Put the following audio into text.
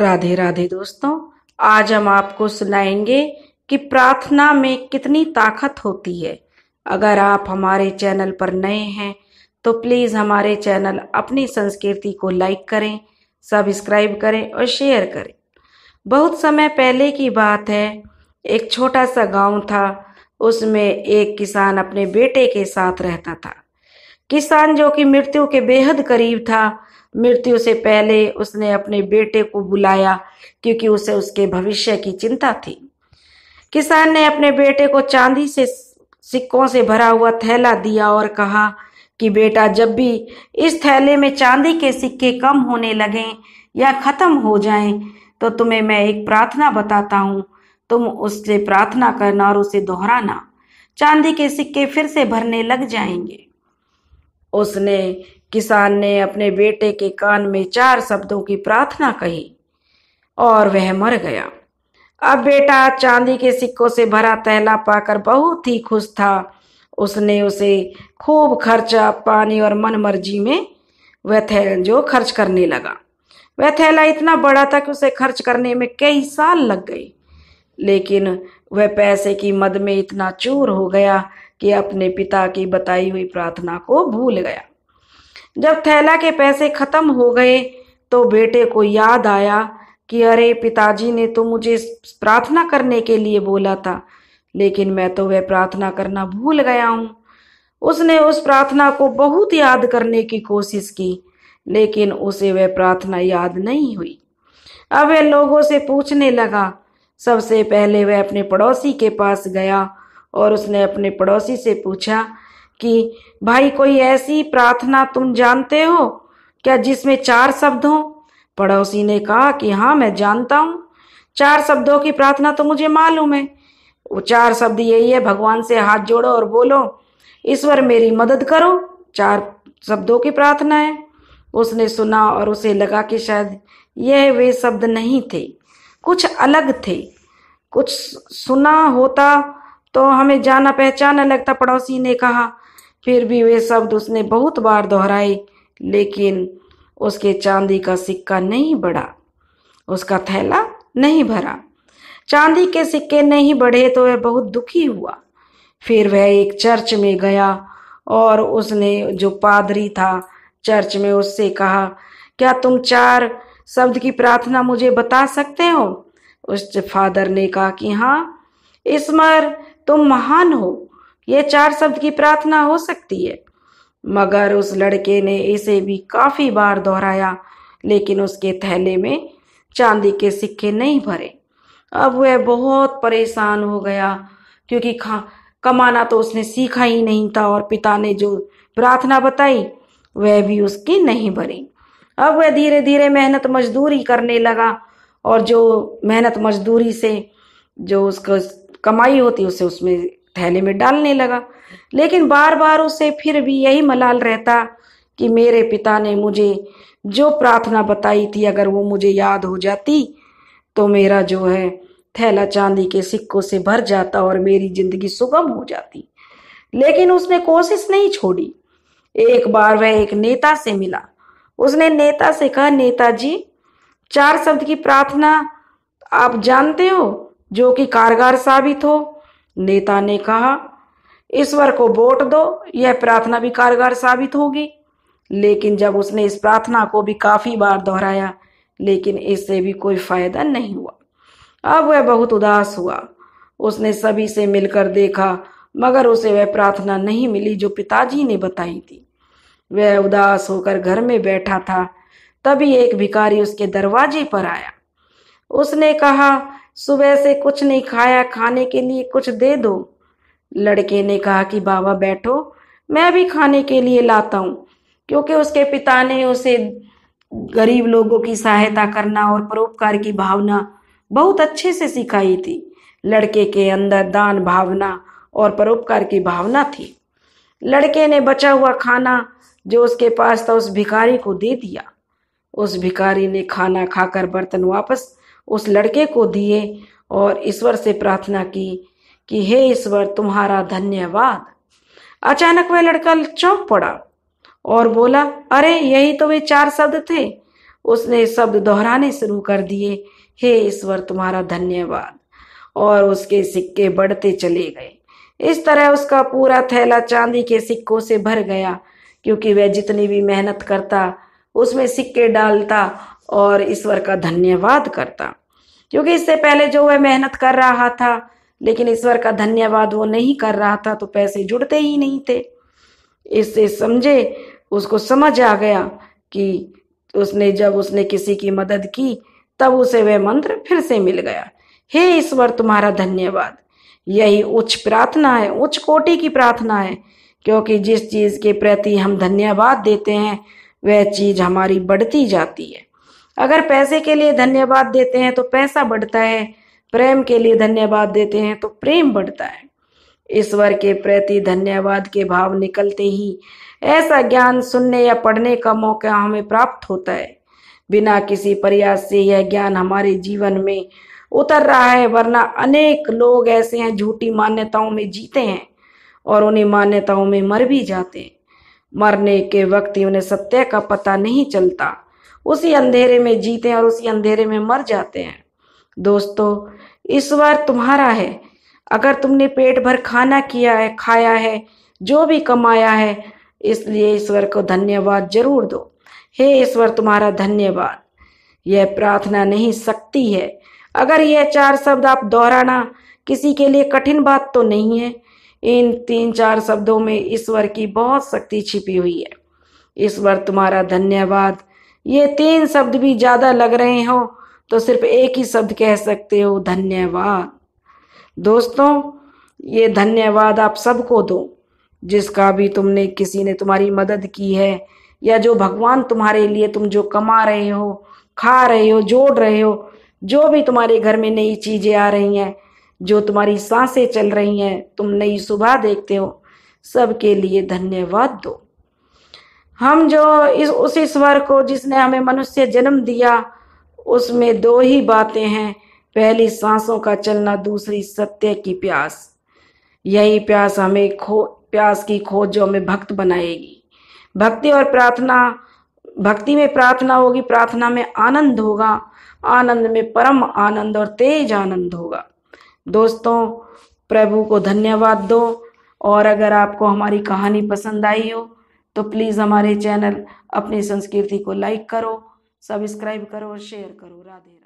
राधे राधे दोस्तों आज हम आपको सुनाएंगे कि प्रार्थना में कितनी ताकत होती है अगर आप हमारे चैनल पर नए हैं तो प्लीज़ हमारे चैनल अपनी संस्कृति को लाइक करें सब्सक्राइब करें और शेयर करें बहुत समय पहले की बात है एक छोटा सा गांव था उसमें एक किसान अपने बेटे के साथ रहता था किसान जो कि मृत्यु के बेहद करीब था मृत्यु से पहले उसने अपने बेटे को बुलाया क्योंकि उसे उसके भविष्य की चिंता थी किसान ने अपने बेटे को चांदी से सिक्कों से भरा हुआ थैला दिया और कहा कि बेटा जब भी इस थैले में चांदी के सिक्के कम होने लगें या खत्म हो जाएं तो तुम्हें मैं एक प्रार्थना बताता हूँ तुम उससे प्रार्थना करना और उसे दोहराना चांदी के सिक्के फिर से भरने लग जाएंगे उसने किसान ने अपने बेटे के कान में चार शब्दों की प्रार्थना कही और वह मर गया अब बेटा चांदी के सिक्कों से भरा थैला पाकर बहुत ही खुश था उसने उसे खूब खर्चा पानी और मन मर्जी में वह थैल जो खर्च करने लगा वह थैला इतना बड़ा था कि उसे खर्च करने में कई साल लग गए लेकिन वह पैसे की मद में इतना चूर हो गया कि अपने पिता की बताई हुई प्रार्थना को भूल गया जब थैला के पैसे खत्म हो गए तो बेटे को याद आया कि अरे पिताजी ने तो मुझे प्रार्थना करने के लिए बोला था लेकिन मैं तो वह प्रार्थना करना भूल गया हूँ उसने उस प्रार्थना को बहुत याद करने की कोशिश की लेकिन उसे वह प्रार्थना याद नहीं हुई अब वह लोगों से पूछने लगा सबसे पहले वह अपने पड़ोसी के पास गया और उसने अपने पड़ोसी से पूछा कि भाई कोई ऐसी प्रार्थना तुम जानते हो क्या जिसमें चार शब्द हों पड़ोसी ने कहा कि हाँ मैं जानता हूँ चार शब्दों की प्रार्थना तो मुझे मालूम है वो चार शब्द यही है भगवान से हाथ जोड़ो और बोलो ईश्वर मेरी मदद करो चार शब्दों की प्रार्थना है उसने सुना और उसे लगा कि शायद यह वे शब्द नहीं थे कुछ अलग थे कुछ सुना होता तो हमें जाना पहचाना लगता पड़ोसी ने कहा फिर भी वे शब्द उसने बहुत बार दोहराए लेकिन उसके चांदी का सिक्का नहीं बढ़ा उसका थैला नहीं भरा चांदी के सिक्के नहीं बढ़े तो वह बहुत दुखी हुआ फिर वह एक चर्च में गया और उसने जो पादरी था चर्च में उससे कहा क्या तुम चार शब्द की प्रार्थना मुझे बता सकते हो उस फादर ने कहा कि हाँ इसमर तुम महान हो ये चार शब्द की प्रार्थना हो सकती है मगर उस लड़के ने इसे भी काफी बार दोहराया लेकिन उसके थैले में चांदी के सिक्के नहीं भरे अब वह बहुत परेशान हो गया क्योंकि खा कमाना तो उसने सीखा ही नहीं था और पिता ने जो प्रार्थना बताई वह भी उसकी नहीं भरी अब वह धीरे धीरे मेहनत मजदूरी करने लगा और जो मेहनत मजदूरी से जो उसको कमाई होती उसे उसमें थैले में डालने लगा लेकिन बार बार उसे फिर भी यही मलाल रहता कि मेरे पिता ने मुझे जो प्रार्थना बताई थी अगर वो मुझे याद हो जाती तो मेरा जो है थैला चांदी के सिक्कों से भर जाता और मेरी जिंदगी सुगम हो जाती लेकिन उसने कोशिश नहीं छोड़ी एक बार वह एक नेता से मिला उसने नेता से कहा नेताजी चार शब्द की प्रार्थना आप जानते हो जो कि कारगर साबित हो नेता ने कहा ईश्वर को वोट दो यह प्रार्थना भी कारगर साबित होगी लेकिन जब उसने इस प्रार्थना को भी काफ़ी बार दोहराया लेकिन इससे भी कोई फायदा नहीं हुआ अब वह बहुत उदास हुआ उसने सभी से मिलकर देखा मगर उसे वह प्रार्थना नहीं मिली जो पिताजी ने बताई थी वह उदास होकर घर में बैठा था तभी एक भिकारी उसके दरवाजे पर आया उसने कहा सुबह से कुछ नहीं खाया खाने के लिए कुछ दे दो लड़के ने कहा कि बाबा बैठो मैं भी खाने के लिए लाता हूँ क्योंकि उसके पिता ने उसे गरीब लोगों की सहायता करना और परोपकार की भावना बहुत अच्छे से सिखाई थी लड़के के अंदर दान भावना और परोपकार की भावना थी लड़के ने बचा हुआ खाना जो उसके पास था उस भिखारी को दे दिया उस भिखारी ने खाना खाकर बर्तन वापस उस लड़के को दिए और ईश्वर से प्रार्थना की कि हे ईश्वर तुम्हारा धन्यवाद अचानक वह लड़का चौंक पड़ा और बोला अरे यही तो वे चार शब्द थे उसने शब्द दोहराने शुरू कर दिए हे ईश्वर तुम्हारा धन्यवाद और उसके सिक्के बढ़ते चले गए इस तरह उसका पूरा थैला चांदी के सिक्कों से भर गया क्योंकि वह जितनी भी मेहनत करता उसमें सिक्के डालता और ईश्वर का धन्यवाद करता क्योंकि इससे पहले जो वह मेहनत कर रहा था लेकिन ईश्वर का धन्यवाद वो नहीं कर रहा था तो पैसे जुड़ते ही नहीं थे इससे समझे उसको समझ आ गया कि उसने जब उसने किसी की मदद की तब उसे वह मंत्र फिर से मिल गया हे ईश्वर तुम्हारा धन्यवाद यही उच्च प्रार्थना है उच्च कोटि की प्रार्थना है क्योंकि जिस चीज के प्रति हम धन्यवाद देते हैं वह चीज हमारी बढ़ती जाती है अगर पैसे के लिए धन्यवाद देते हैं तो पैसा बढ़ता है प्रेम के लिए धन्यवाद देते हैं तो प्रेम बढ़ता है ईश्वर के प्रति धन्यवाद के भाव निकलते ही ऐसा ज्ञान सुनने या पढ़ने का मौका हमें प्राप्त होता है बिना किसी प्रयास से यह ज्ञान हमारे जीवन में उतर रहा है वरना अनेक लोग ऐसे हैं झूठी मान्यताओं में जीते हैं और उन्हें मान्यताओं में मर भी जाते हैं मरने के वक्त ही उन्हें सत्य का पता नहीं चलता उसी अंधेरे में जीते हैं और उसी अंधेरे में मर जाते हैं दोस्तों ईश्वर तुम्हारा है अगर तुमने पेट भर खाना किया है खाया है जो भी कमाया है इसलिए ईश्वर को धन्यवाद जरूर दो हे ईश्वर तुम्हारा धन्यवाद यह प्रार्थना नहीं सकती है अगर यह चार शब्द आप दोहराना किसी के लिए कठिन बात तो नहीं है इन तीन चार शब्दों में ईश्वर की बहुत शक्ति छिपी हुई है ईश्वर तुम्हारा धन्यवाद ये तीन शब्द भी ज्यादा लग रहे हो तो सिर्फ एक ही शब्द कह सकते हो धन्यवाद दोस्तों ये धन्यवाद आप सबको दो जिसका भी तुमने किसी ने तुम्हारी मदद की है या जो भगवान तुम्हारे लिए तुम जो कमा रहे हो खा रहे हो जोड़ रहे हो जो भी तुम्हारे घर में नई चीजें आ रही हैं जो तुम्हारी सांसें चल रही हैं तुम नई सुबह देखते हो सबके लिए धन्यवाद दो हम जो इस उस ईश्वर को जिसने हमें मनुष्य जन्म दिया उसमें दो ही बातें हैं पहली सांसों का चलना दूसरी सत्य की प्यास यही प्यास हमें खो प्यास की खोज जो हमें भक्त बनाएगी भक्ति और प्रार्थना भक्ति में प्रार्थना होगी प्रार्थना में आनंद होगा आनंद में परम आनंद और तेज आनंद होगा दोस्तों प्रभु को धन्यवाद दो और अगर आपको हमारी कहानी पसंद आई हो तो प्लीज़ हमारे चैनल अपनी संस्कृति को लाइक करो सब्सक्राइब करो और शेयर करो राधे